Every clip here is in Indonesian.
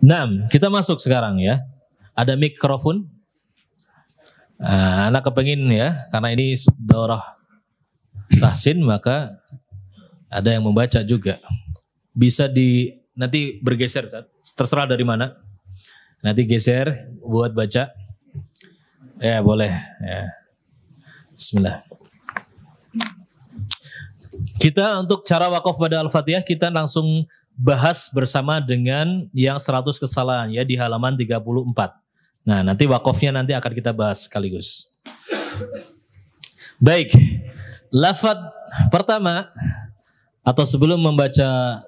Nah, kita masuk sekarang ya. Ada mikrofon. Nah, anak kepengin ya, karena ini daurah tahsin maka ada yang membaca juga. Bisa di nanti bergeser terserah dari mana. Nanti geser buat baca. Ya, boleh ya. Bismillah. Kita untuk cara wakaf pada Al-Fatihah kita langsung bahas bersama dengan yang 100 kesalahan ya di halaman 34. Nah, nanti wakofnya nanti akan kita bahas sekaligus. Baik. Lafad pertama atau sebelum membaca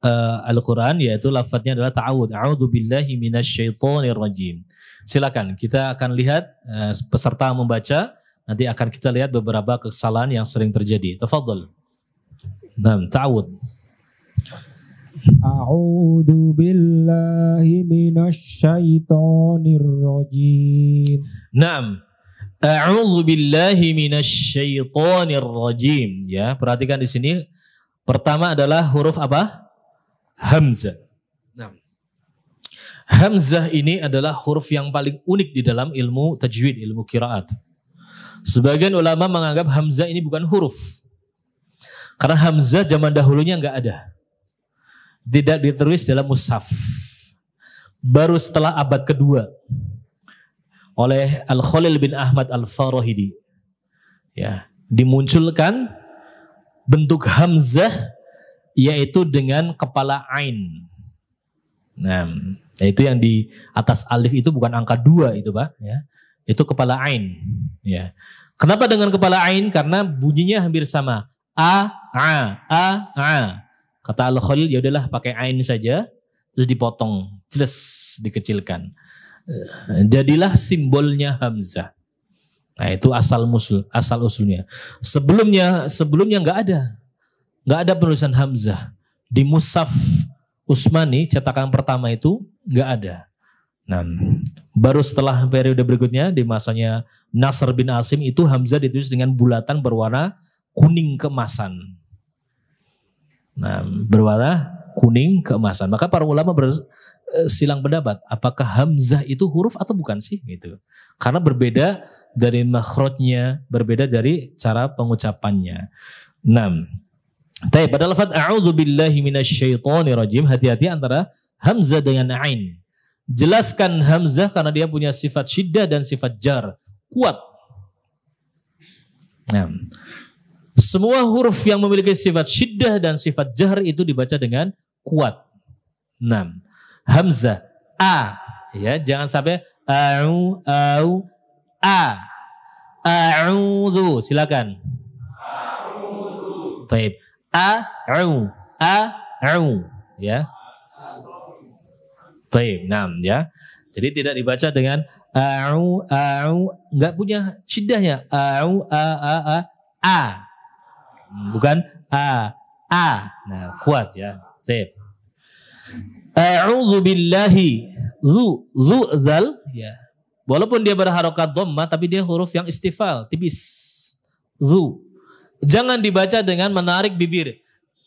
uh, Al-Qur'an yaitu lafadznya adalah ta'awud. A'udzu billahi minasyaitonir rajim. Silakan kita akan lihat uh, peserta membaca nanti akan kita lihat beberapa kesalahan yang sering terjadi. Tafadhol. Nah, ta'awud. A'udzu billahi minasyaitonir rajim. Naam. A'udzu billahi minasyaitonir rajim ya. Perhatikan di sini pertama adalah huruf apa? Hamzah. Naam. Hamzah ini adalah huruf yang paling unik di dalam ilmu tajwid, ilmu kiraat. Sebagian ulama menganggap Hamzah ini bukan huruf. Karena Hamzah zaman dahulunya nggak ada tidak ditulis dalam mushaf. Baru setelah abad kedua oleh Al Khalil bin Ahmad Al Farahidi. Ya, dimunculkan bentuk hamzah yaitu dengan kepala ain. Nah, itu yang di atas alif itu bukan angka dua itu pak, ya. itu kepala ain. Ya. Kenapa dengan kepala ain? Karena bunyinya hampir sama. A, a, a, a. Kata Al Khalil ya udahlah pakai ain saja terus dipotong, jelas dikecilkan. Eh, jadilah simbolnya Hamzah. Nah itu asal musul, asal usulnya. Sebelumnya sebelumnya nggak ada, nggak ada penulisan Hamzah di Musaf Usmani cetakan pertama itu nggak ada. Nah, baru setelah periode berikutnya di masanya Nasr bin Asim itu Hamzah ditulis dengan bulatan berwarna kuning kemasan. Nah, berwarna kuning keemasan. Maka para ulama bersilang eh, pendapat apakah hamzah itu huruf atau bukan sih gitu. Karena berbeda dari makhrajnya, berbeda dari cara pengucapannya. 6. Tapi pada lafaz a'udzu billahi rajim, hati-hati antara hamzah dengan ain. Jelaskan hamzah karena dia punya sifat syiddah dan sifat jar, kuat. 6. Semua huruf yang memiliki sifat syiddah dan sifat jahr itu dibaca dengan kuat. 6. Hamzah a ya, jangan sampai a'u a'u a. A'udzu, silakan. A'udzu. Baik. A'u a'u ya. Baik, enam ya. Jadi tidak dibaca dengan a'u a'u enggak punya syidahnya. A'u a a a a bukan a a nah kuat ya sip a'udzu billahi zu zu zal ya walaupun dia berharokat dhamma tapi dia huruf yang istifal tipis zu jangan dibaca dengan menarik bibir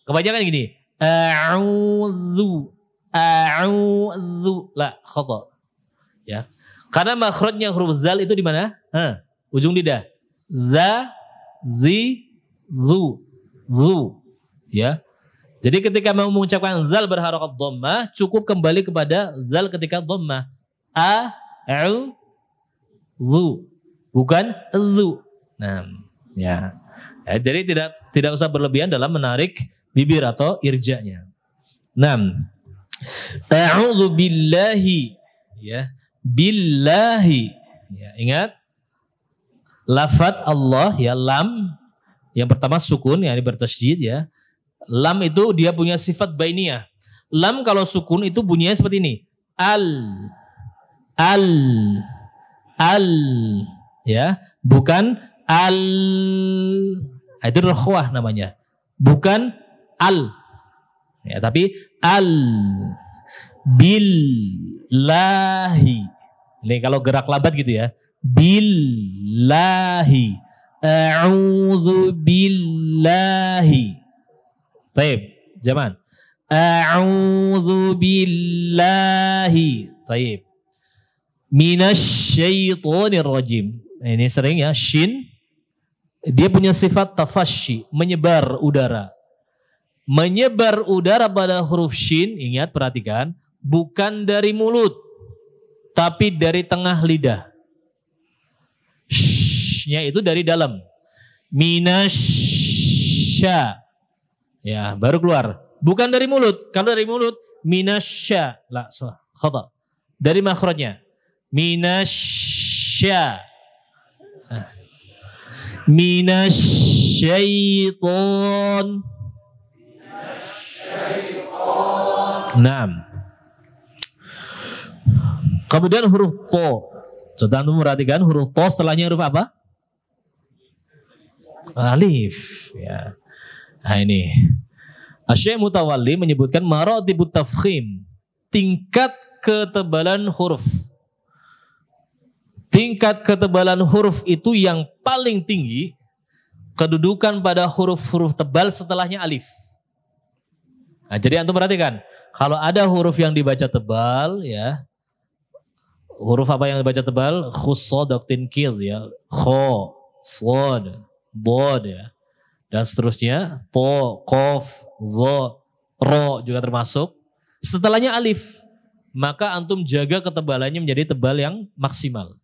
kebanyakan gini a'udzu a'udzu la khata ya karena makhrajnya huruf zal itu di mana? ha, ujung lidah. Za, zi, zu zu ya. Jadi ketika mau mengucapkan zal berharokat dhammah cukup kembali kepada zal ketika dhammah a u zu bukan zu. Nah, ya. ya. Jadi tidak tidak usah berlebihan dalam menarik bibir atau irjanya. Enam. A'udzu billahi ya. Billahi. Ya, ingat lafat Allah ya lam yang pertama sukun yang bertasjid ya. Lam itu dia punya sifat bainiyah. Lam kalau sukun itu bunyinya seperti ini. Al al al ya, bukan al nah, itu rukhwah namanya. Bukan al. Ya, tapi al billahi. Ini kalau gerak labat gitu ya. Billahi A'udzu billahi. Taib, jaman. A'udzu billahi. Taib. Minasy syaithanir rajim. Eh, ini sering ya, shin. Dia punya sifat tafashi, menyebar udara. Menyebar udara pada huruf shin, ingat perhatikan, bukan dari mulut, tapi dari tengah lidah. Minasnya itu dari dalam. Minasya. Ya, baru keluar. Bukan dari mulut. Kalau dari mulut, minasya. La, salah. Dari makhrajnya. Minasya. Ah. Minasyaiton. Naam. Kemudian huruf to. Coba antum perhatikan huruf to setelahnya huruf apa? alif ya. Nah ini. Asyik Mutawalli menyebutkan maratibut tafkhim, tingkat ketebalan huruf. Tingkat ketebalan huruf itu yang paling tinggi kedudukan pada huruf-huruf tebal setelahnya alif. Nah, jadi antum perhatikan, kalau ada huruf yang dibaca tebal ya, huruf apa yang dibaca tebal? Khusodoktin kiz ya, kho, swod, bod ya. Dan seterusnya, to kof, zo, ro juga termasuk. Setelahnya alif, maka antum jaga ketebalannya menjadi tebal yang maksimal.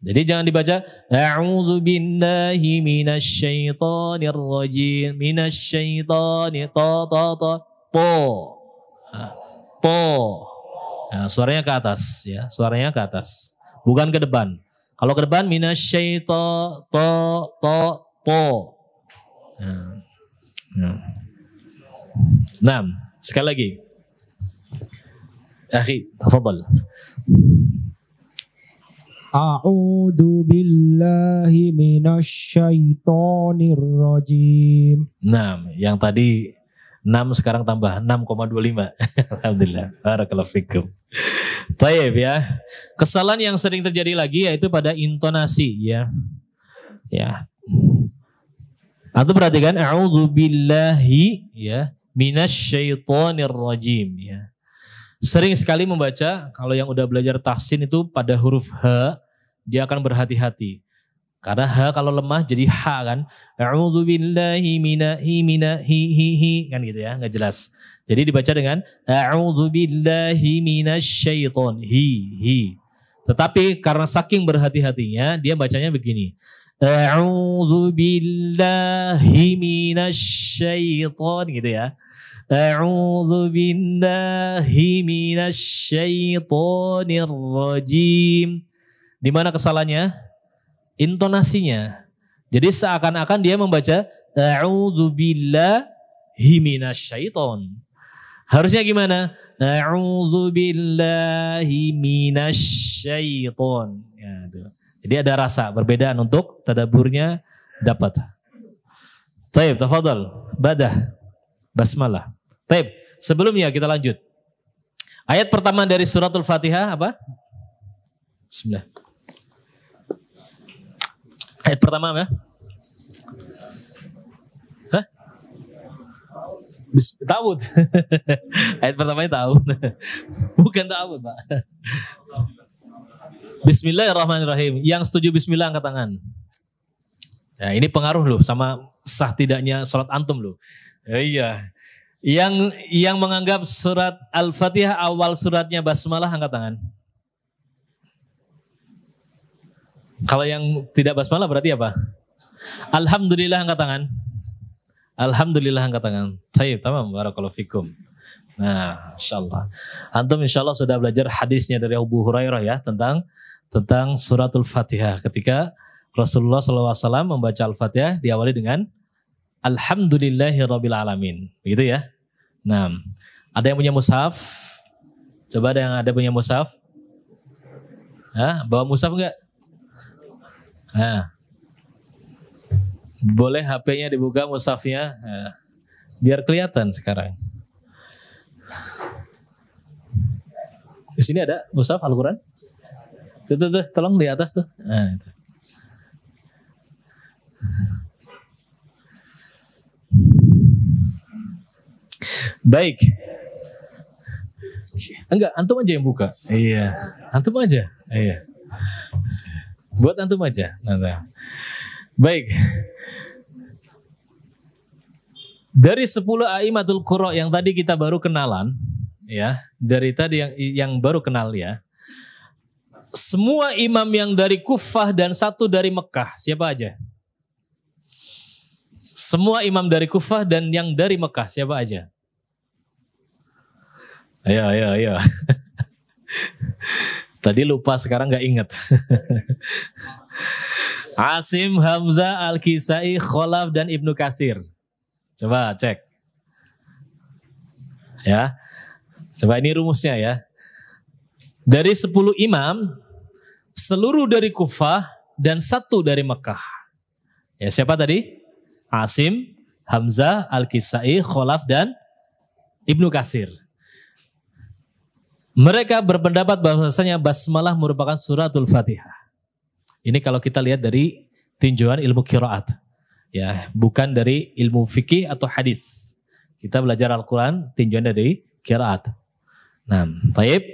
Jadi jangan dibaca A'udzu billahi minasyaitonir rajim minasyaitonir ta ta ta po po. Nah, suaranya ke atas ya, suaranya ke atas, bukan ke depan. Kalau ke depan syaito to to to. Nah. Nah. nah, sekali lagi. Akhi, tafadhal. A'udzu billahi minasy syaithanir rajim. Nah, yang tadi 6 sekarang tambah 6,25. Alhamdulillah. Barakallahu fikum. Taib ya. Kesalahan yang sering terjadi lagi yaitu pada intonasi ya. Ya. Atau perhatikan billahi ya minasyaitonir rajim ya. Sering sekali membaca kalau yang udah belajar tahsin itu pada huruf h dia akan berhati-hati. Karena ha kalau lemah jadi ha kan. A'udzu billahi minahi minahi hi hi kan gitu ya, nggak jelas. Jadi dibaca dengan a'udzu billahi minasyaiton hi hi. Tetapi karena saking berhati-hatinya dia bacanya begini. A'udzu billahi minasyaiton gitu ya. A'udzu billahi minasyaitonir rajim. Di mana kesalahannya? intonasinya. Jadi seakan-akan dia membaca a'udzubillahi minasyaiton. Harusnya gimana? A'udzubillahi minasyaiton. Ya, itu. Jadi ada rasa perbedaan untuk tadaburnya dapat. Taib, tafadhal. Badah. Basmalah. Taib, sebelumnya kita lanjut. Ayat pertama dari suratul Fatihah apa? Bismillahirrahmanirrahim. Ayat pertama ya. Hah? Tawud. Ayat pertamanya Tawud. Bukan Tawud, Pak. Bismillahirrahmanirrahim. Yang setuju bismillah angkat tangan. Ya, ini pengaruh loh sama sah tidaknya sholat antum loh. Ya, iya. Yang yang menganggap surat Al-Fatihah awal suratnya basmalah angkat tangan. Kalau yang tidak basmalah berarti apa? Alhamdulillah angkat tangan. Alhamdulillah angkat tangan. Saya tamam barakallahu fikum. Nah, insyaallah. Antum insyaallah sudah belajar hadisnya dari Abu Hurairah ya tentang tentang suratul Fatihah ketika Rasulullah SAW membaca Al-Fatihah diawali dengan Alhamdulillahirabbil alamin. Begitu ya. Nah, ada yang punya mushaf? Coba ada yang ada punya mushaf? Hah? Bawa mushaf enggak? Nah. Boleh HP-nya dibuka musafnya? Nah. Biar kelihatan sekarang. Di sini ada musaf Al-Qur'an? Tuh, tuh, tuh, tolong di atas tuh. Nah, itu. Baik. Enggak, antum aja yang buka. Iya. Antum aja. Iya. Buat antum aja. nanti. Baik. Dari 10 aimatul qura yang tadi kita baru kenalan, ya, dari tadi yang yang baru kenal ya. Semua imam yang dari Kufah dan satu dari Mekah, siapa aja? Semua imam dari Kufah dan yang dari Mekah, siapa aja? Ayo, ayo, ayo. Tadi lupa sekarang nggak inget. Asim Hamzah Al Kisai Kholaf dan Ibnu Kasir. Coba cek. Ya. Coba ini rumusnya ya. Dari 10 imam, seluruh dari Kufah dan satu dari Mekah. Ya, siapa tadi? Asim, Hamzah, Al-Kisai, Kholaf, dan Ibnu Kasir. Mereka berpendapat bahwasanya basmalah merupakan suratul Fatihah. Ini kalau kita lihat dari tinjauan ilmu kiraat, ya bukan dari ilmu fikih atau hadis. Kita belajar Al-Quran tinjauan dari kiraat. Nah, taib.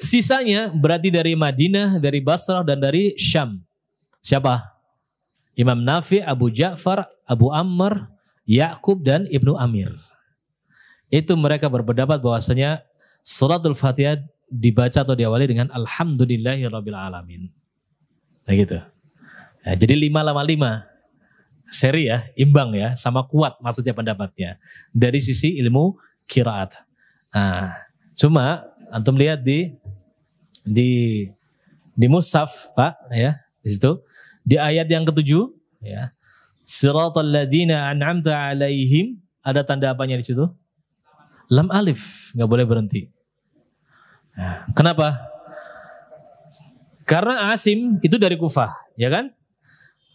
Sisanya berarti dari Madinah, dari Basrah dan dari Syam. Siapa? Imam Nafi, Abu Ja'far, Abu Ammar, Yakub dan Ibnu Amir. Itu mereka berpendapat bahwasanya al fatihah dibaca atau diawali dengan alhamdulillahi rabbil alamin. Nah gitu. Nah, jadi lima lama lima seri ya, imbang ya, sama kuat maksudnya pendapatnya. Dari sisi ilmu kiraat. Nah, cuma antum lihat di di di mushaf Pak ya, di situ di ayat yang ketujuh ya. siratul ladina an'amta alaihim ada tanda apanya di situ? lam alif, nggak boleh berhenti. Ya, kenapa? Karena Asim itu dari Kufah, ya kan?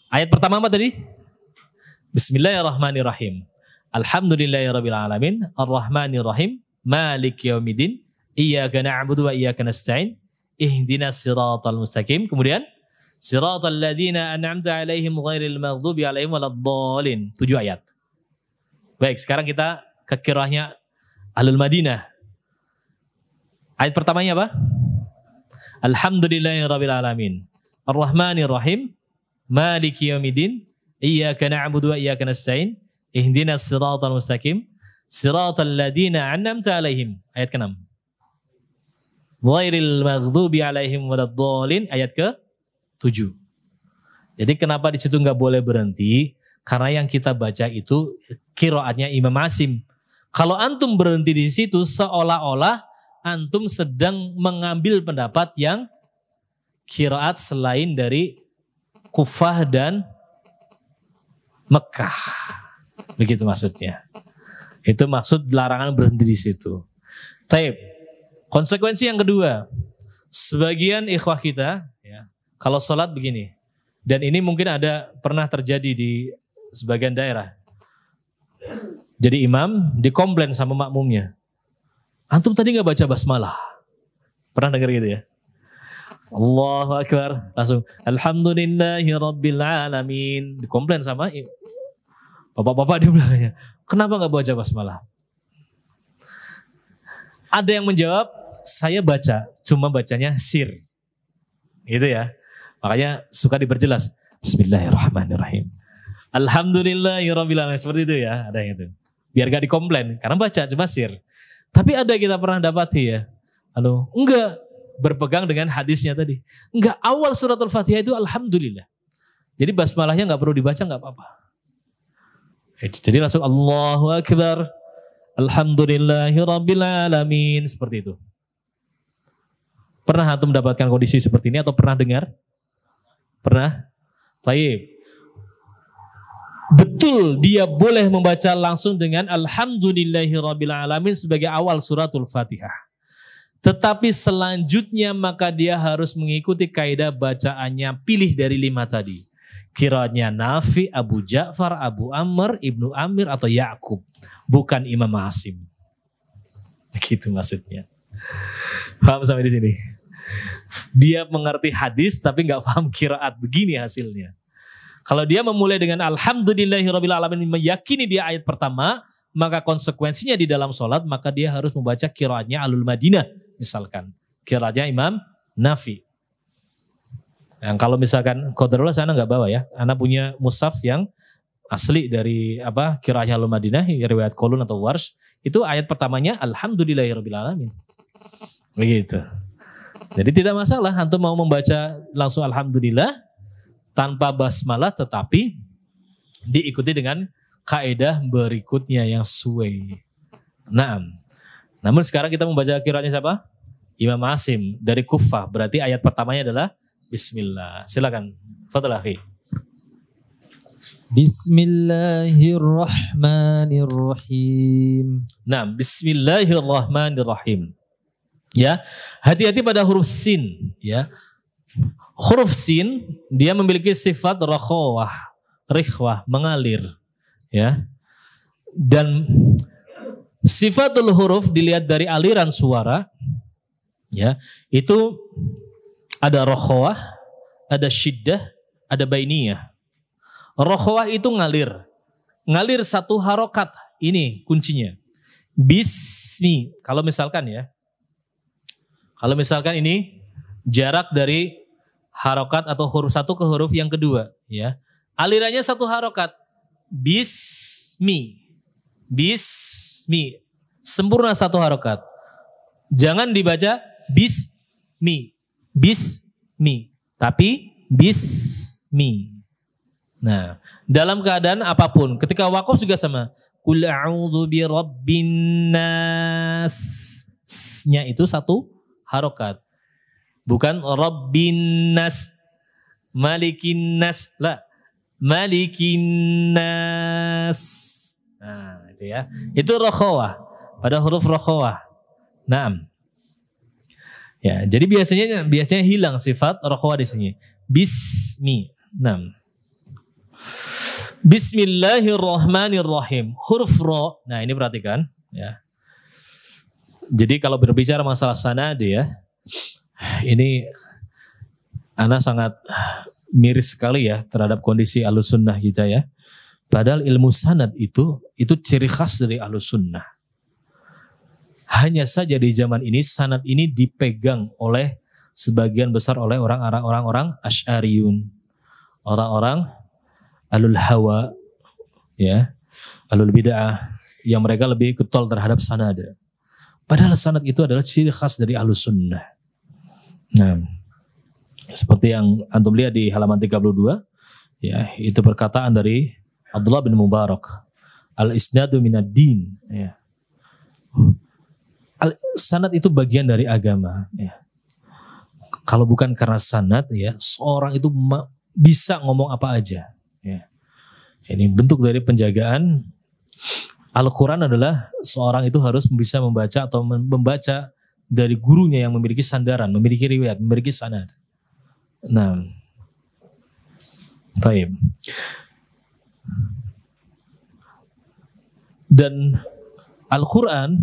Ayat pertama apa tadi? Bismillahirrahmanirrahim. Alhamdulillahirrabbilalamin. Ar-Rahmanirrahim. Malik yaumidin. Iyaka na'budu wa iyaka nasta'in. Ihdina siratal mustaqim. Kemudian. Siratal ladina an'amta alaihim ghairil maghdubi alaihim waladhalin. Tujuh ayat. Baik, sekarang kita ke kirahnya Ahlul Madinah. Ayat pertamanya apa? Alhamdulillahi Rabbil Alamin. Ar-Rahmanir Rahim. Maliki yawmidin. Iyaka na'budu wa iyaka nasta'in. Ihdina siratal mustaqim. Siratal ladina annamta alaihim. Ayat ke-6. Zairil maghdubi alaihim waladdallin. Ayat ke-7. Jadi kenapa di situ nggak boleh berhenti? Karena yang kita baca itu kiroatnya Imam Asim. Kalau antum berhenti di situ seolah-olah antum sedang mengambil pendapat yang kiraat selain dari Kufah dan Mekah. Begitu maksudnya. Itu maksud larangan berhenti di situ. Taib. Konsekuensi yang kedua, sebagian ikhwah kita, ya, kalau sholat begini, dan ini mungkin ada pernah terjadi di sebagian daerah, jadi imam dikomplain sama makmumnya. Antum tadi nggak baca basmalah. Pernah dengar gitu ya? Allahu Akbar. Langsung Alhamdulillahi Rabbil Alamin. Dikomplain sama bapak-bapak di belakangnya. Kenapa nggak baca basmalah? Ada yang menjawab, saya baca, cuma bacanya sir. Gitu ya. Makanya suka diperjelas. Bismillahirrahmanirrahim. Alhamdulillahirrahmanirrahim. Seperti itu ya, ada yang itu biar gak dikomplain karena baca cuma sir Tapi ada kita pernah dapati ya. Halo, enggak berpegang dengan hadisnya tadi. Enggak awal surat Al-Fatihah itu alhamdulillah. Jadi basmalahnya enggak perlu dibaca enggak apa-apa. Eh, jadi langsung Allahu Akbar. Alhamdulillahi Rabbil Alamin. Seperti itu. Pernah hantu mendapatkan kondisi seperti ini atau pernah dengar? Pernah? Baik betul dia boleh membaca langsung dengan Alhamdulillahirrabbilalamin sebagai awal suratul Fatihah. Tetapi selanjutnya maka dia harus mengikuti kaidah bacaannya pilih dari lima tadi. Kiranya Nafi, Abu Ja'far, Abu Amr, Ibnu Amir atau Yakub, bukan Imam Asim. Begitu maksudnya. Paham sampai di sini? Dia mengerti hadis tapi nggak paham kiraat begini hasilnya. Kalau dia memulai dengan alamin meyakini dia ayat pertama, maka konsekuensinya di dalam sholat maka dia harus membaca kiranya Alul Madinah misalkan. kiranya Imam Nafi. Yang kalau misalkan kodrola sana nggak bawa ya. anak punya musaf yang asli dari apa kiranya Alul Madinah riwayat Kolun atau wars itu ayat pertamanya alamin Begitu. Jadi tidak masalah antum mau membaca langsung alhamdulillah tanpa basmalah tetapi diikuti dengan kaidah berikutnya yang sesuai. Nah, namun sekarang kita membaca kiranya siapa? Imam Asim dari Kufah. Berarti ayat pertamanya adalah Bismillah. Silakan. Fatulahi. Bismillahirrahmanirrahim. Nah, Bismillahirrahmanirrahim. Ya, hati-hati pada huruf sin. Ya, Huruf sin dia memiliki sifat rakhawah, rikhwah, mengalir, ya. Dan sifatul huruf dilihat dari aliran suara, ya. Itu ada rakhawah, ada syiddah, ada bainiyah. Rakhawah itu ngalir. Ngalir satu harokat, ini kuncinya. Bismi, kalau misalkan ya, kalau misalkan ini jarak dari harokat atau huruf satu ke huruf yang kedua ya. Alirannya satu harokat. Bismi. Bismi. Sempurna satu harokat. Jangan dibaca bismi. Bismi. Tapi bismi. Nah, dalam keadaan apapun. Ketika wakaf juga sama. Kul a'udzu birabbinnas Nya itu satu harokat. Bukan Rabbin nas, Malikin nas, lah. Malikin nas. Nah, itu ya. Itu rokhawah. Pada huruf rokhawah. Naam. Ya, jadi biasanya biasanya hilang sifat rokhawah di sini. Bismi. Naam. Bismillahirrahmanirrahim. Huruf ro. Nah, ini perhatikan ya. Jadi kalau berbicara masalah sanad ya, ini Ana sangat miris sekali ya terhadap kondisi alus sunnah kita ya. Padahal ilmu sanad itu, itu ciri khas dari alus sunnah. Hanya saja di zaman ini sanad ini dipegang oleh sebagian besar oleh orang-orang orang-orang Orang-orang alul hawa ya, alul bid'ah yang mereka lebih ketol terhadap sanad. Padahal sanad itu adalah ciri khas dari alus sunnah. Nah, seperti yang antum lihat di halaman 32, ya, itu perkataan dari Abdullah bin Mubarak. Al-isnadu minad din, ya. Al sanad itu bagian dari agama, ya. Kalau bukan karena sanad ya, seorang itu bisa ngomong apa aja, ya. Ini bentuk dari penjagaan Al-Quran adalah seorang itu harus bisa membaca atau membaca dari gurunya yang memiliki sandaran, memiliki riwayat, memiliki sanad. Nah, taib. Dan Al-Quran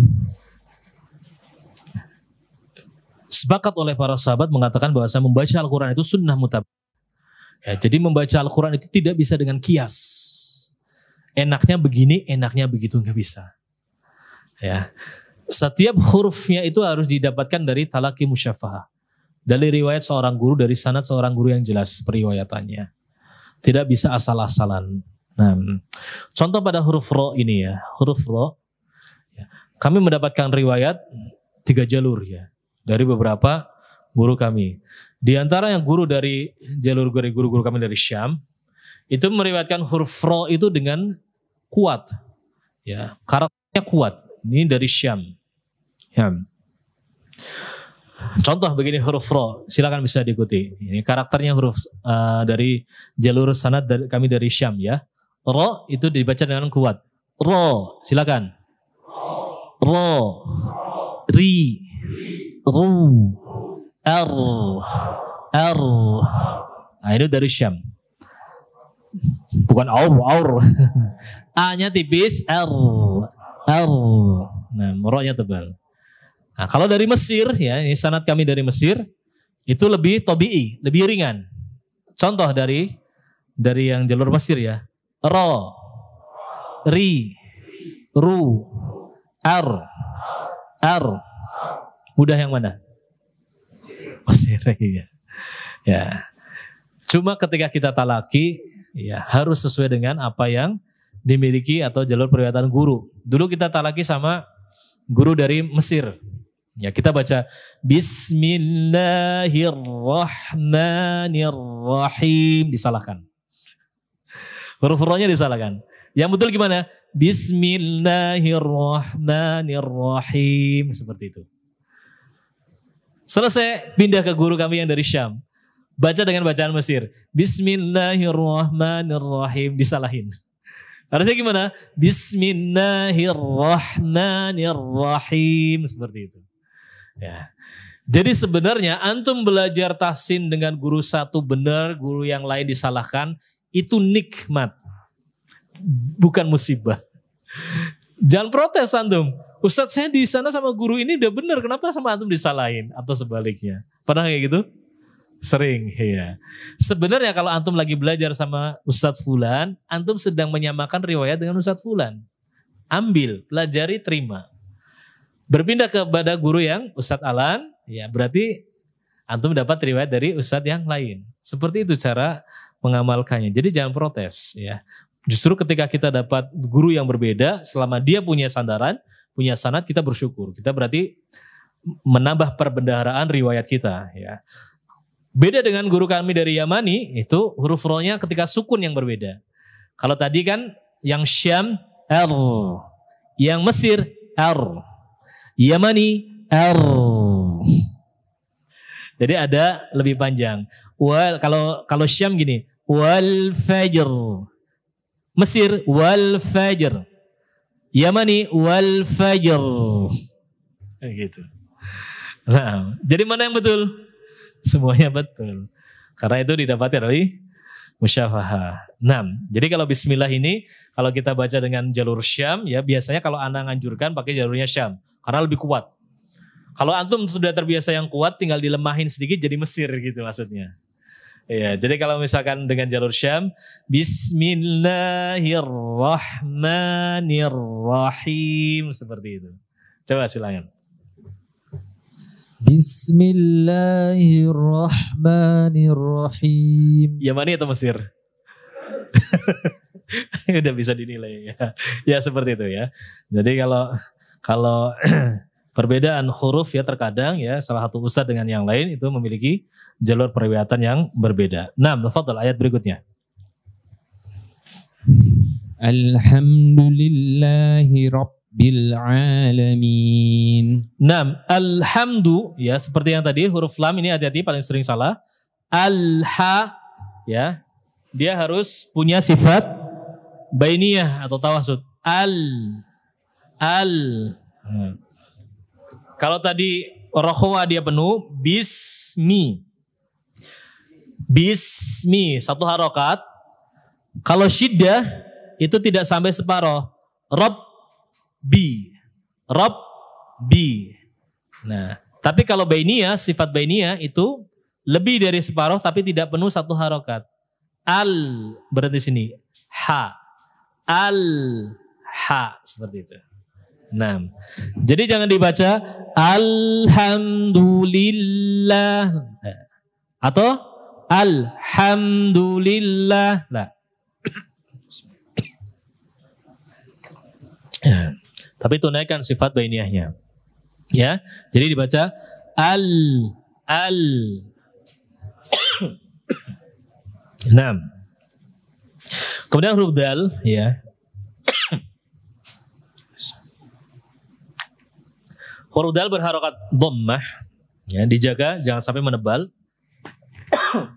sepakat oleh para sahabat mengatakan bahwa saya membaca Al-Quran itu sunnah mutab. Ya, jadi membaca Al-Quran itu tidak bisa dengan kias. Enaknya begini, enaknya begitu nggak bisa. Ya, setiap hurufnya itu harus didapatkan dari talaki musyafah. Dari riwayat seorang guru, dari sanat seorang guru yang jelas periwayatannya. Tidak bisa asal-asalan. Nah, hmm. contoh pada huruf ro ini ya, huruf ro. Ya. Kami mendapatkan riwayat tiga jalur ya, dari beberapa guru kami. Di antara yang guru dari jalur guru-guru kami dari Syam, itu meriwayatkan huruf ro itu dengan kuat. Ya, karakternya kuat. Ini dari Syam. Ya. Contoh begini huruf ro, silakan bisa diikuti. Ini karakternya huruf uh, dari jalur sanad dari, kami dari Syam ya. Ro itu dibaca dengan kuat. Ro, silakan. Ro, ri, ru, r, r. Nah, ini dari Syam. Bukan aur, aur. A-nya tipis, r. Ar. Nah, meroknya tebal. Nah, kalau dari Mesir ya, ini sanat kami dari Mesir itu lebih tobi'i, lebih ringan. Contoh dari dari yang jalur Mesir ya. Ro, ri, ru, ar, ar. Mudah yang mana? Mesir ya. Ya. Cuma ketika kita talaki ya harus sesuai dengan apa yang dimiliki atau jalur perwiratan guru. Dulu kita talaki sama guru dari Mesir. Ya, kita baca Bismillahirrahmanirrahim disalahkan. Huruf rohnya disalahkan. Yang betul gimana? Bismillahirrahmanirrahim seperti itu. Selesai pindah ke guru kami yang dari Syam. Baca dengan bacaan Mesir. Bismillahirrahmanirrahim disalahin. Harusnya gimana? Bismillahirrahmanirrahim seperti itu. Ya. Jadi sebenarnya antum belajar tahsin dengan guru satu benar, guru yang lain disalahkan, itu nikmat. Bukan musibah. Jangan protes antum. Ustadz saya di sana sama guru ini udah benar, kenapa sama antum disalahin atau sebaliknya? Pernah kayak gitu? Sering, iya. Sebenarnya kalau antum lagi belajar sama Ustadz Fulan, antum sedang menyamakan riwayat dengan Ustadz Fulan. Ambil, pelajari, terima. Berpindah kepada guru yang Ustadz Alan, ya berarti antum dapat riwayat dari Ustadz yang lain. Seperti itu cara mengamalkannya. Jadi jangan protes, ya. Justru ketika kita dapat guru yang berbeda, selama dia punya sandaran, punya sanat, kita bersyukur. Kita berarti menambah perbendaharaan riwayat kita, ya. Beda dengan guru kami dari Yamani, itu huruf rohnya ketika sukun yang berbeda. Kalau tadi kan yang Syam R, yang Mesir R, Yamani R. Jadi ada lebih panjang. Wal kalau kalau Syam gini, wal fajr. Mesir wal fajr. Yamani wal fajr. Gitu. Nah, jadi mana yang betul? semuanya betul. Karena itu didapatkan dari musyafaha. 6. Jadi kalau bismillah ini kalau kita baca dengan jalur Syam ya biasanya kalau anak anjurkan pakai jalurnya Syam karena lebih kuat. Kalau antum sudah terbiasa yang kuat tinggal dilemahin sedikit jadi Mesir gitu maksudnya. Ya, jadi kalau misalkan dengan jalur Syam Bismillahirrahmanirrahim seperti itu. Coba silakan. Bismillahirrahmanirrahim. الله ya, mana itu atau Mesir? Udah bisa dinilai ya. Ya seperti itu ya. Jadi kalau kalau perbedaan huruf ya terkadang ya salah satu ustadz dengan yang lain itu memiliki jalur periwayatan yang berbeda. Nah, mufaddal ayat berikutnya. Alhamdulillahi rabbil alamin. Nam, alhamdu ya seperti yang tadi huruf lam ini hati-hati paling sering salah. Alha ya. Dia harus punya sifat bainiyah atau tawasud. Al al. Hmm. Kalau tadi rokhwa dia penuh bismi. Bismi satu harokat. Kalau syiddah itu tidak sampai separoh. Rob B, Rob B. Nah, tapi kalau ba'inia sifat ba'inia itu lebih dari separuh tapi tidak penuh satu harokat. Al berarti sini. Ha. Al ha seperti itu. Nah, jadi jangan dibaca alhamdulillah nah, atau alhamdulillah. Nah. nah. Tapi tunaikan sifat bainiyahnya. Ya. Jadi dibaca al al. Enam. Kemudian huruf dal ya. huruf dal berharokat dommah, ya, dijaga jangan sampai menebal.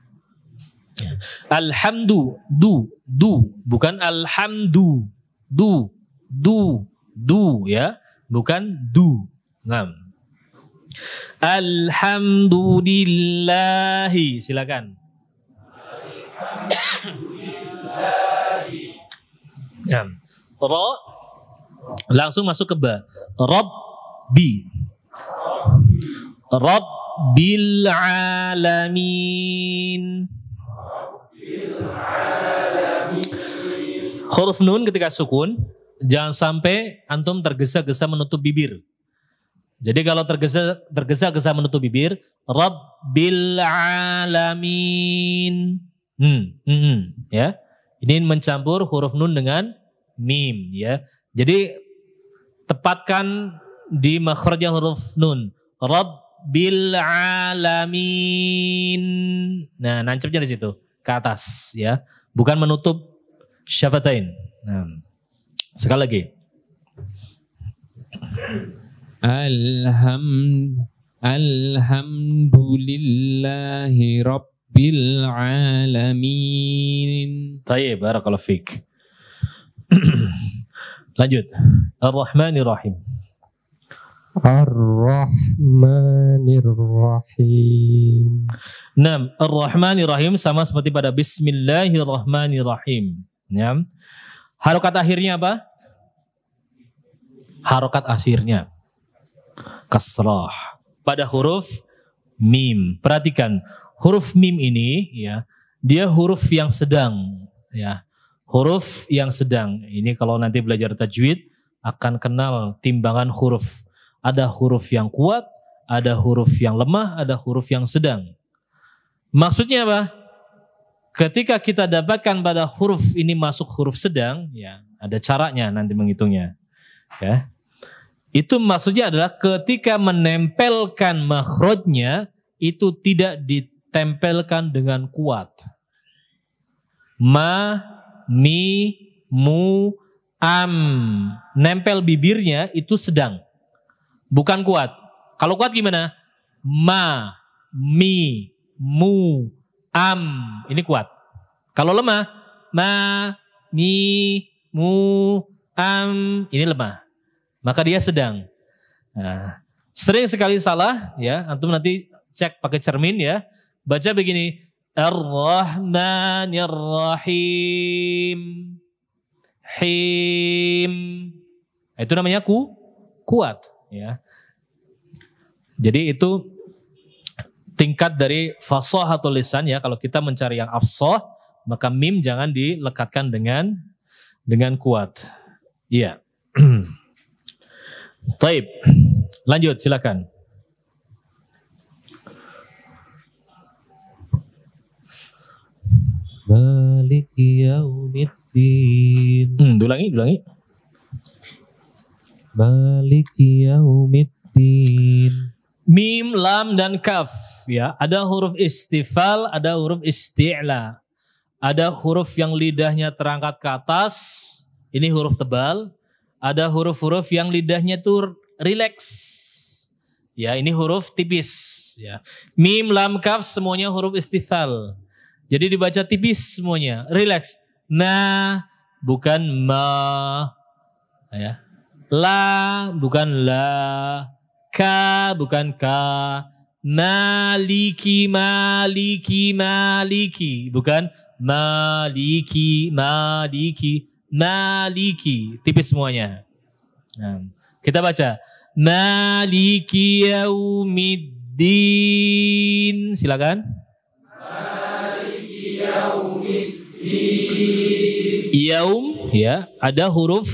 Ya. Alhamdu du du bukan alhamdu du du du ya, bukan du. ngam. Alhamdulillahi. Silakan. Alhamdulillahi. Ro langsung masuk ke ba. rob Rabbil rob Rabbil alamin. Huruf nun ketika sukun Jangan sampai antum tergesa-gesa menutup bibir. Jadi kalau tergesa tergesa-gesa menutup bibir, Rabbil alamin. Hmm, hmm, hmm, ya. Ini mencampur huruf nun dengan mim, ya. Jadi tepatkan di makhrajnya huruf nun. Rabbil alamin. Nah, nancapnya di situ, ke atas, ya. Bukan menutup syafatain. Nah. Sekali lagi. Alhamd Alhamdulillahi Rabbil Alamin. Tayyib, barakallahu fiik. Lanjut. Ar-Rahmanir-Rahim. Ar-Rahmanir-Rahim. Nah, Ar-Rahmanir-Rahim sama seperti pada Bismillahirrahmanirrahim. Ya. Harokat akhirnya apa? Harokat akhirnya. Kasrah. Pada huruf mim. Perhatikan, huruf mim ini ya, dia huruf yang sedang ya. Huruf yang sedang. Ini kalau nanti belajar tajwid akan kenal timbangan huruf. Ada huruf yang kuat, ada huruf yang lemah, ada huruf yang sedang. Maksudnya apa? Ketika kita dapatkan pada huruf ini masuk huruf sedang, ya ada caranya nanti menghitungnya. Ya. Itu maksudnya adalah ketika menempelkan makhrajnya itu tidak ditempelkan dengan kuat. Ma, mi, mu, am. Nempel bibirnya itu sedang. Bukan kuat. Kalau kuat gimana? Ma, mi, mu, am. Ini kuat. Kalau lemah, ma, mi, mu, am. Ini lemah. Maka dia sedang. Nah, sering sekali salah ya. Antum nanti cek pakai cermin ya. Baca begini. Ar-Rahmanir-Rahim. Him. Itu namanya ku, kuat ya. Jadi itu tingkat dari fasoh atau lisan ya kalau kita mencari yang afsoh maka mim jangan dilekatkan dengan dengan kuat. Iya. Taib. Lanjut silakan. balik yaumiddin. Hmm, dulangi, dulangi. balik yaumiddin mim, lam dan kaf ya. Ada huruf istifal, ada huruf isti'la. Ada huruf yang lidahnya terangkat ke atas, ini huruf tebal. Ada huruf-huruf yang lidahnya tuh relax. Ya, ini huruf tipis ya. Mim, lam, kaf semuanya huruf istifal. Jadi dibaca tipis semuanya, relax. Nah, bukan ma ya. La bukan la Ka bukan ka. Maliki, maliki, maliki. Bukan maliki, maliki, maliki. Tipis semuanya. Nah, kita baca. Maliki yaumiddin. Silakan. Maliki yaumiddin. Yaum ya, ada huruf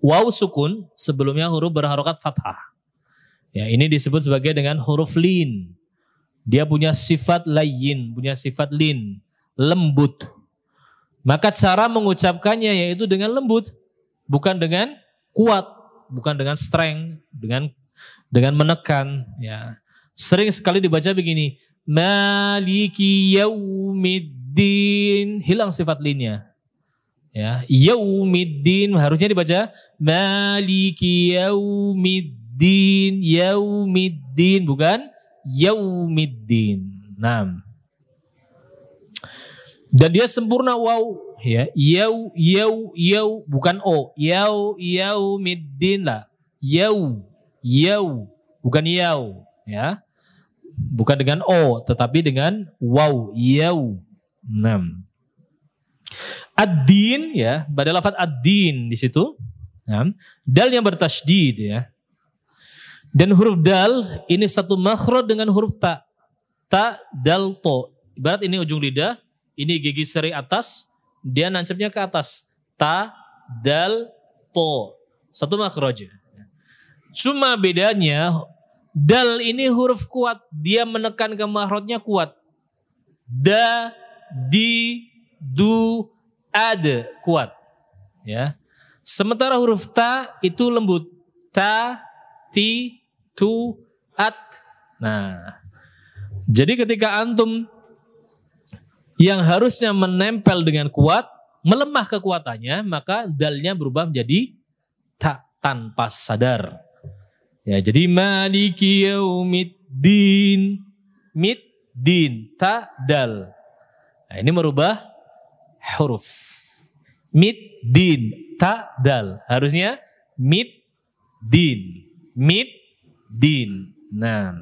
waw sukun, sebelumnya huruf berharokat fathah. Ya, ini disebut sebagai dengan huruf lin. Dia punya sifat layin, punya sifat lin, lembut. Maka cara mengucapkannya yaitu dengan lembut, bukan dengan kuat, bukan dengan strength, dengan dengan menekan. Ya, sering sekali dibaca begini, Maliki yaumiddin, hilang sifat linnya. Ya, yaumiddin harusnya dibaca Maliki yaumiddin din, yaumiddin, bukan yaumiddin. Nah. Dan dia sempurna wow ya. Yau yau yau bukan o. Yau yaumiddin lah. Yau yau bukan yau ya. Bukan dengan o tetapi dengan wow yau. Nah. Ad-din ya, pada lafaz ad-din di situ. Nah, dal yang bertasydid ya. Dan huruf dal ini satu makro dengan huruf ta. Ta dal to. Ibarat ini ujung lidah, ini gigi seri atas, dia nancapnya ke atas. Ta dal to. Satu aja. Cuma bedanya dal ini huruf kuat, dia menekan ke makhrajnya kuat. Da, di, du, ad kuat. Ya. Sementara huruf ta itu lembut. Ta, ti, to at. Nah, jadi ketika antum yang harusnya menempel dengan kuat melemah kekuatannya, maka dalnya berubah menjadi tak tanpa sadar. Ya, jadi maliki yaumiddin mid din ta dal. Nah, ini merubah huruf. Mid din ta dal. Harusnya mid din. Mid din. Nah.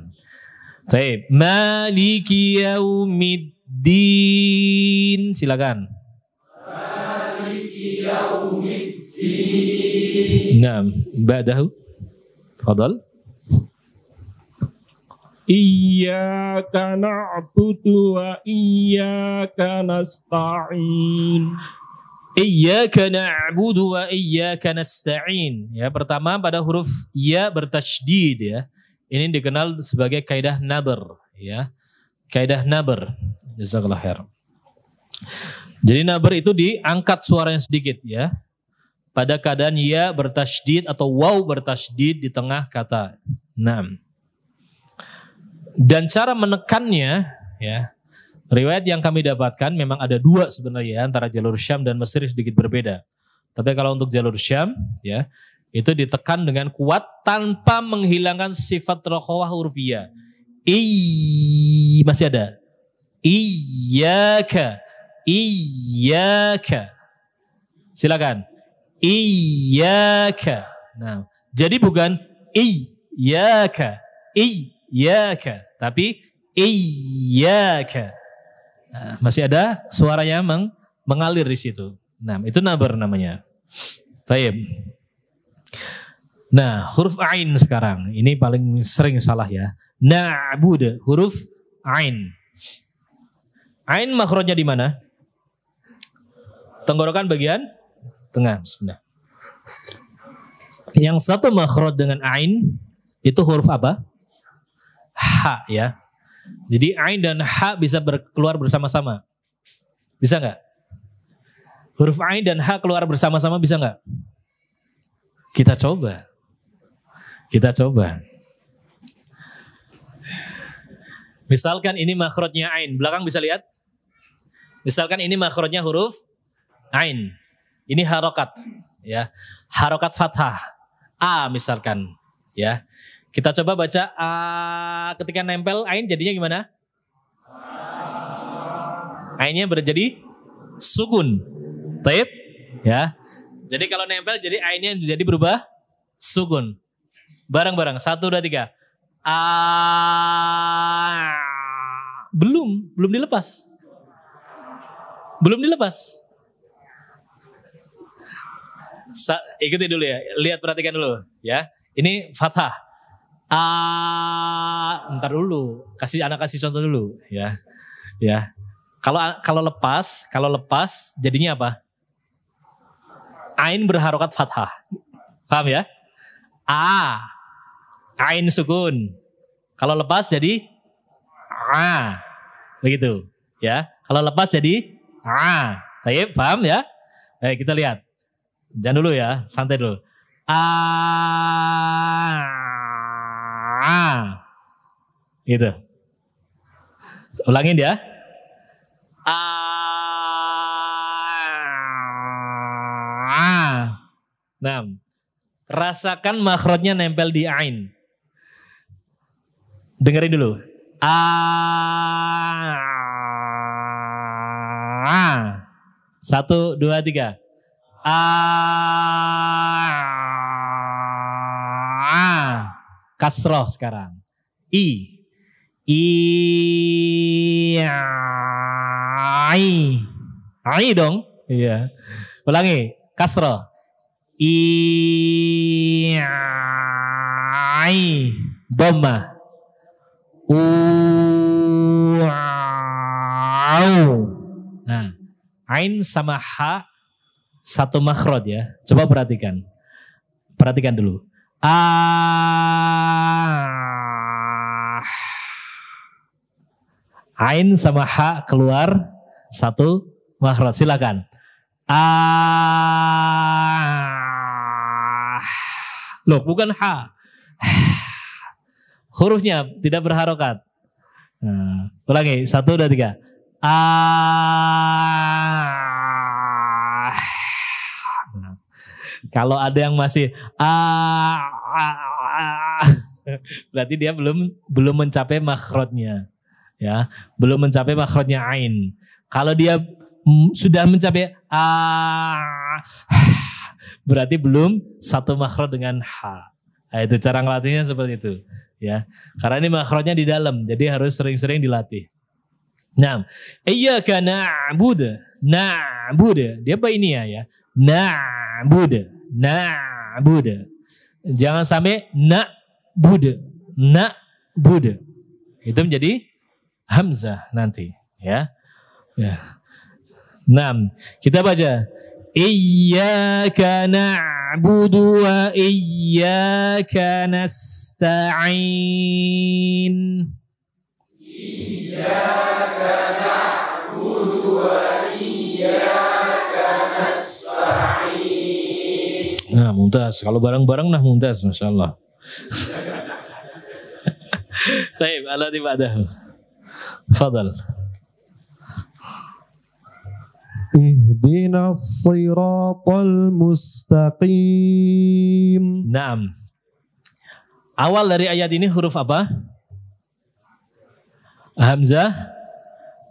Baik, maliki yaumiddin. Silakan. Maliki yaumiddin. Naam, ba'dahu. Fadal. Iyyaka na'budu wa iyyaka nasta'in. Iyyaka na'budu wa iyyaka nasta'in. Ya, pertama pada huruf ya bertasydid ya. Ini dikenal sebagai kaidah nabar ya. Kaidah nabar. Jazakallahu khair. Jadi nabar itu diangkat suaranya sedikit ya. Pada keadaan ya bertasydid atau waw bertasydid di tengah kata. Naam. Dan cara menekannya ya. Riwayat yang kami dapatkan memang ada dua sebenarnya ya, antara jalur Syam dan Mesir sedikit berbeda. Tapi kalau untuk jalur Syam, ya itu ditekan dengan kuat tanpa menghilangkan sifat rokhawah urfiyah. I iya, masih ada. Iyaka, iyaka. Silakan. Iyaka. Nah, jadi bukan iyaka, iyaka, tapi iyaka. Nah, masih ada suara yang meng mengalir di situ. Nah, itu nabar namanya. Taib. Nah, huruf ain sekarang. Ini paling sering salah ya. Na'bud, huruf ain. Ain makhrajnya di mana? Tenggorokan bagian tengah. sebenarnya. Yang satu makhraj dengan ain itu huruf apa? Ha ya. Jadi ain dan ha bisa keluar bersama-sama. Bisa nggak? Huruf ain dan ha keluar bersama-sama bisa nggak? Kita coba. Kita coba. Misalkan ini makhrajnya ain, belakang bisa lihat? Misalkan ini makhrajnya huruf ain. Ini harokat, ya. Harokat fathah. A misalkan, ya. Kita coba baca uh, ketika nempel ain jadinya gimana? Ainnya berjadi sukun. Taib? Ya. Jadi kalau nempel jadi ainnya jadi berubah sukun. Barang-barang Satu, dua, tiga. A ah, belum, belum dilepas. Belum dilepas. Sa ikuti dulu ya, lihat perhatikan dulu ya. Ini fathah. Ah, ntar dulu. Kasih anak kasih contoh dulu ya. Ya. Kalau kalau lepas, kalau lepas jadinya apa? Ain berharokat fathah. Paham ya? A. Ain sukun. Kalau lepas jadi A. Begitu. Ya. Kalau lepas jadi A. Baik, paham ya? Baik, kita lihat. Jangan dulu ya, santai dulu. A. Ah. Gitu. Ulangin dia ya. A. Ah. Nah, rasakan makhrajnya nempel di ain. Dengerin dulu. A. Ah. Satu, dua, tiga. A kasroh sekarang. I. I. i I dong. Iya. Ulangi. Kasroh. I. I. Doma. U. Nah. Ain sama h satu makhrod ya. Coba perhatikan. Perhatikan dulu. Ah. Ain sama ha keluar satu makhraj. Silakan. Ah. Loh, bukan ha. Hurufnya tidak berharokat. Nah, ulangi, satu, dua, tiga. Ah. Kalau ada yang masih ah, ah, ah, ah berarti dia belum belum mencapai makhrajnya. Ya, belum mencapai makhrajnya ain. Kalau dia sudah mencapai ah, berarti belum satu makhraj dengan ha. Nah, itu cara ngelatihnya seperti itu, ya. Karena ini makhrajnya di dalam, jadi harus sering-sering dilatih. Nah, iyyaka nah na'budu. Dia apa ini ya ya? Buddha, na'bud. Jangan sampai na'bud. Na'bud. Itu menjadi hamzah nanti, ya. Ya. Enam. Kita baca. Iyyaka na'budu wa iyyaka nasta'in. Iyyaka na'budu wa iyyaka nasta'in. Mumtaz. Kalau barang-barang nah Mumtaz, Masya Allah. Baik, ala ba'dahu. Fadal. اهدنا الصراط mustaqim. نعم awal dari ayat ini huruf apa hamzah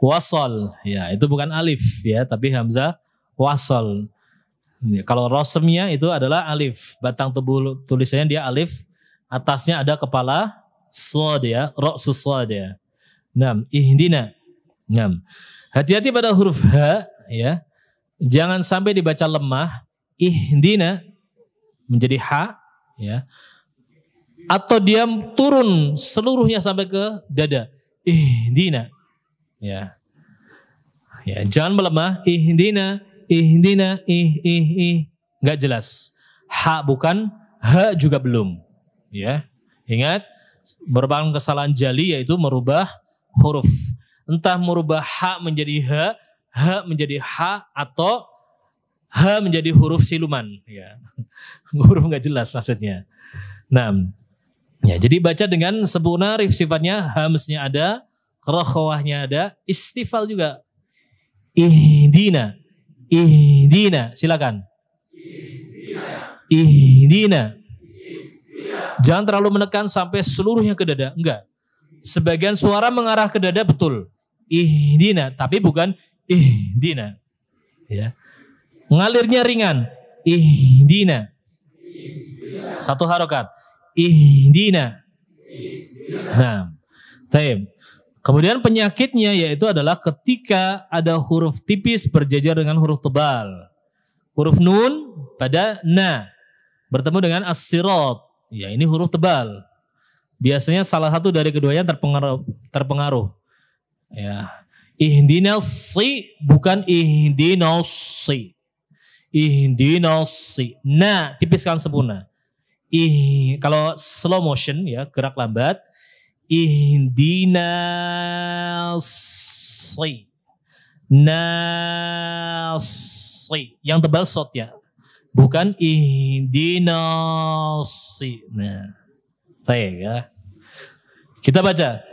Wasol. ya itu bukan alif ya tapi hamzah Wasol. Iya, kalau rosemnya itu adalah alif. Batang tubuh tulisannya dia alif. Atasnya ada kepala sod ya. Roksus sod ya. Nam. Ihdina. Nam. Hati-hati pada huruf H ya. Jangan sampai dibaca lemah. Ihdina menjadi H ya. Atau dia turun seluruhnya sampai ke dada. Ihdina. Ya. Ya, jangan melemah. Ihdina ih dina ih ih ih nggak jelas. h bukan, h juga belum. Ya, ingat merupakan kesalahan jali yaitu merubah huruf. Entah merubah h menjadi h h menjadi h atau h menjadi huruf siluman. Ya. huruf nggak jelas maksudnya. Nah, ya jadi baca dengan sempurna rif sifatnya hamsnya ada, rokhawahnya ada, istifal juga. Ihdina, Ihdina, silakan. Ihdina. Jangan terlalu menekan sampai seluruhnya ke dada, enggak. Sebagian suara mengarah ke dada betul. Ihdina, tapi bukan ihdina. Ya. Ngalirnya ringan. Ihdina. Satu harokat. Ihdina. Nah, taib. Kemudian penyakitnya yaitu adalah ketika ada huruf tipis berjejer dengan huruf tebal. Huruf nun pada na bertemu dengan as Ya ini huruf tebal. Biasanya salah satu dari keduanya terpengaruh. terpengaruh. Ya. Ihdinasi bukan ihdinasi. Ihdinasi. Na tipiskan sempurna. Ih, kalau slow motion ya gerak lambat ihdina si nasi yang tebal sot ya bukan ihdina si nah saya ya kita baca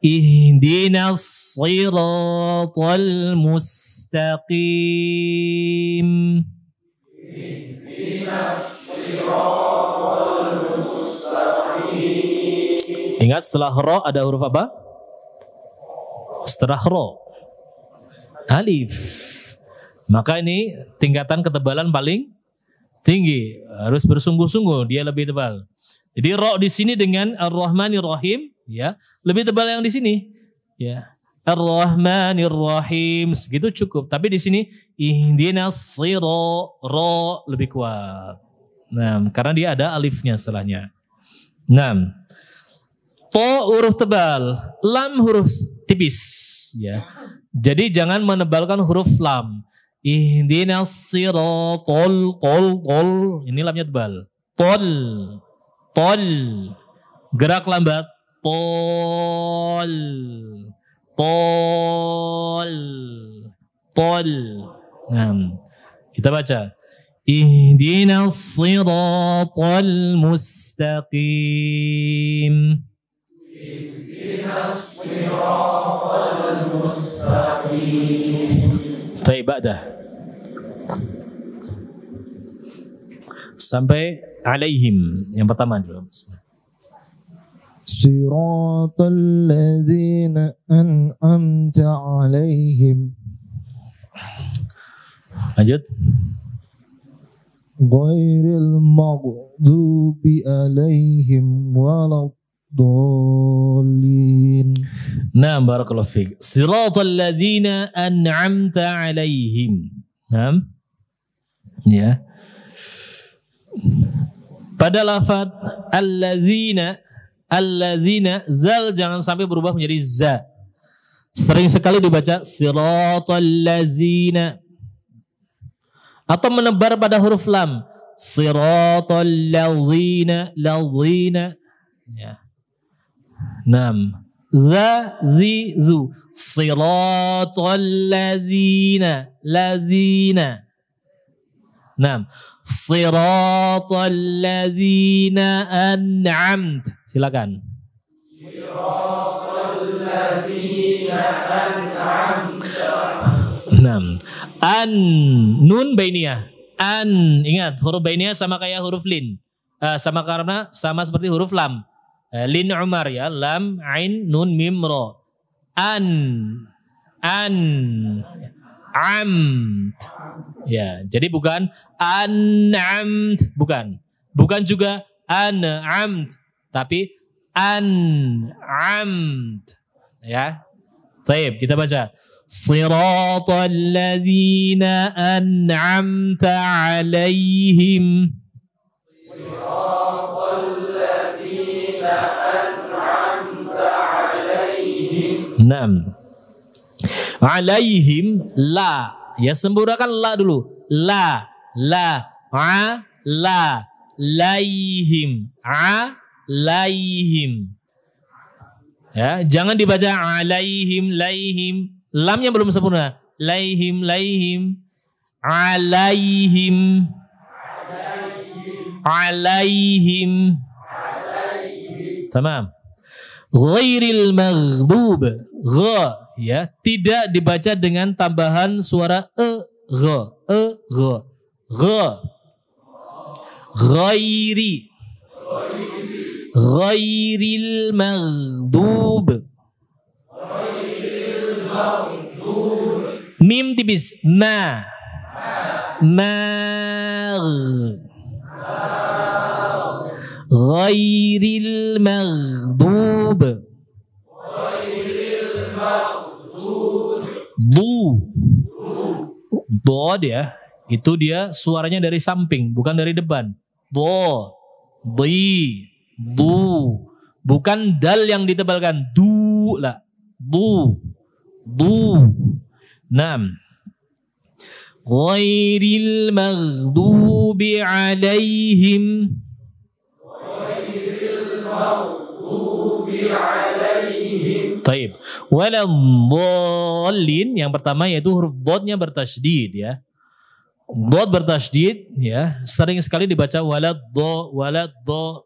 ihdina siratal mustaqim ihdina siratal mustaqim Ingat setelah ro ada huruf apa? Setelah ro. Alif. Maka ini tingkatan ketebalan paling tinggi. Harus bersungguh-sungguh, dia lebih tebal. Jadi ro di sini dengan Ar-Rahmanir Rahim ya, lebih tebal yang di sini. Ya. Ar-Rahmanir Rahim segitu cukup. Tapi di sini ihdinas siro ro lebih kuat. Nah, karena dia ada alifnya setelahnya. Nah, To huruf tebal, lam huruf tipis. Ya. Jadi jangan menebalkan huruf lam. Ihdinas siratal tol tol. Ini lamnya tebal. Tol. Tol. Gerak lambat. Tol. Tol. Tol. Nah, kita baca. Ihdinas siratal mustaqim. طيب بعده sampai alaihim yang pertama dulu صراط الذين أنعمت عليهم lanjut غير المغضوب عليهم ولا dolin. Nah, barakallahu fiik. Siratal ladzina an'amta alaihim. Nah. Ya. Pada lafaz alladzina alladzina zal jangan sampai berubah menjadi za. Sering sekali dibaca siratal ladzina atau menebar pada huruf lam siratal ladzina ladzina ya. Naam. Za, zi, zu. Siratul ladzina. Ladzina. Naam. Siratal ladzina an'amt. Silakan. Siratal ladzina an'amt. Naam. An nun bainiyah. An ingat huruf bainiyah sama kayak huruf lin. Uh, sama karena sama seperti huruf lam. Eh, lin Umar ya lam ain nun mim ro an an amt ya jadi bukan an amt bukan bukan juga an amt tapi an amt ya Taib, kita baca صراط الذين أنعمت عليهم صراط الذين Naam. Alaihim la. Ya sempurnakan la dulu. La, la, a, la, laihim, a, laihim. Ya, jangan dibaca alaihim, laihim. Lamnya belum sempurna. Laihim, laihim. Alaihim. Alaihim. alaihim. Tamam. Ghairil maghdub. Gha ya, tidak dibaca dengan tambahan suara e gha, e gha. Gha. Ghairi. Ghairil maghdub. Mim tipis ma. Ma. Mag ghairil maghdub ghairil maghdub du du ya itu dia suaranya dari samping bukan dari depan bo bi du bukan dal yang ditebalkan du lah du du enam ghairil maghdubi alaihim Taib. Waladhalin yang pertama yaitu huruf dhodnya bertasdid ya. Dhod bertasdid ya, sering sekali dibaca Walad do.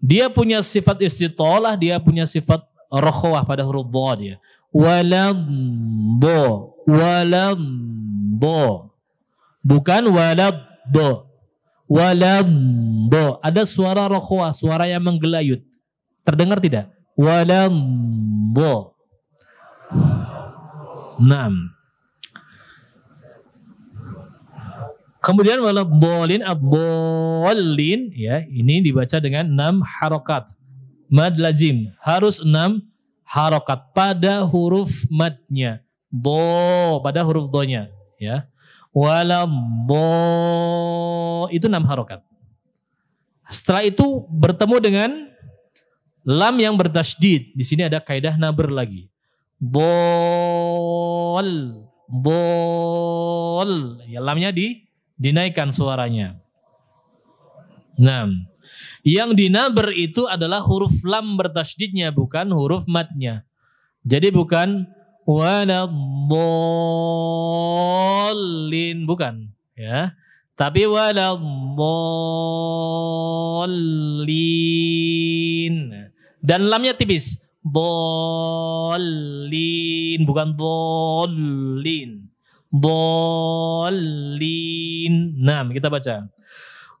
Dia punya sifat istitolah, dia punya sifat rokhwah pada huruf dhod ya. Waladho waladho. Bukan do. Walambo. Ada suara rokhwa, suara yang menggelayut. Terdengar tidak? Walambo. Naam. Kemudian waladolin, abdolin, ya ini dibaca dengan enam harokat. Mad lazim harus enam harokat pada huruf madnya. Do pada huruf donya, ya. Waladho. Itu enam harokat. Setelah itu bertemu dengan lam yang bertasdid. Di sini ada kaidah nabr lagi. Bol, bol. Ya, lamnya di dinaikkan suaranya. Nam, yang dinaber itu adalah huruf lam bertasdidnya, bukan huruf matnya. Jadi bukan Bolin bukan ya tapi Bolin dan lamnya tipis dolin bukan dolin dolin nah kita baca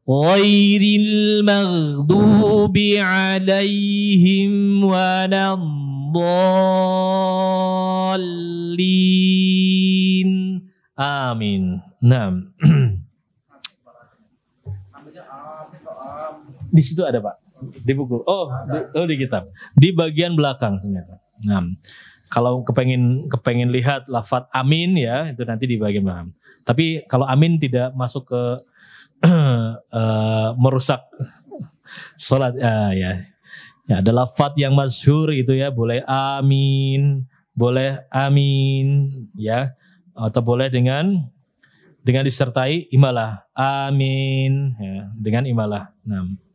غير المغضوب عليهم ولا الضالين آمين نعم di situ ada pak di buku oh di, oh di kitab di bagian belakang ternyata nah kalau kepengen kepengen lihat lafat amin ya itu nanti di bagian belakang tapi kalau amin tidak masuk ke Eh, merusak salat uh, ya. Ya, ya ada lafat yang masyhur itu ya, boleh amin, boleh amin ya, atau boleh dengan dengan disertai imalah, amin ya, dengan imalah. Nah.